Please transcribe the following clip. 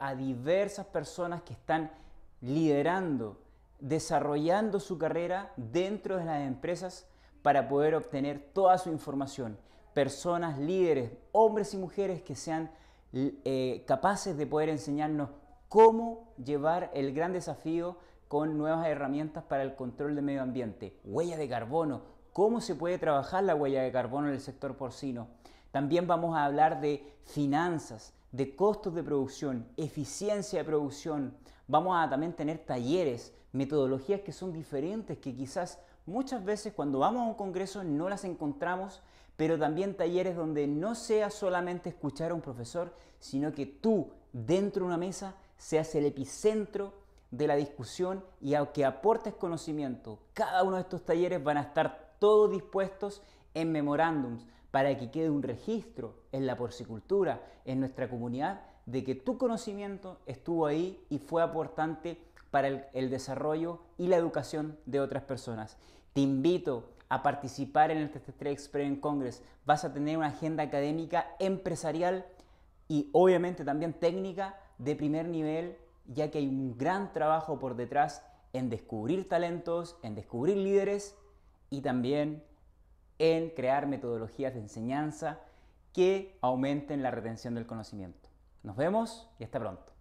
a diversas personas que están liderando, desarrollando su carrera dentro de las empresas para poder obtener toda su información. Personas, líderes, hombres y mujeres que sean eh, capaces de poder enseñarnos cómo llevar el gran desafío con nuevas herramientas para el control del medio ambiente. Huella de carbono, cómo se puede trabajar la huella de carbono en el sector porcino. También vamos a hablar de finanzas, de costos de producción, eficiencia de producción. Vamos a también tener talleres, metodologías que son diferentes, que quizás muchas veces cuando vamos a un congreso no las encontramos, pero también talleres donde no sea solamente escuchar a un profesor, sino que tú dentro de una mesa seas el epicentro de la discusión y aunque aportes conocimiento, cada uno de estos talleres van a estar todos dispuestos en memorándums para que quede un registro en la porcicultura, en nuestra comunidad, de que tu conocimiento estuvo ahí y fue aportante para el, desarrollo y la educación de otras personas. Te invito a participar en el t 3 Experience Congress. Vas a tener una agenda académica, empresarial y obviamente también técnica de primer nivel, ya que hay un gran trabajo por detrás en descubrir talentos, en descubrir líderes y también en crear metodologías de enseñanza que aumenten la retención del conocimiento. Nos vemos y hasta pronto.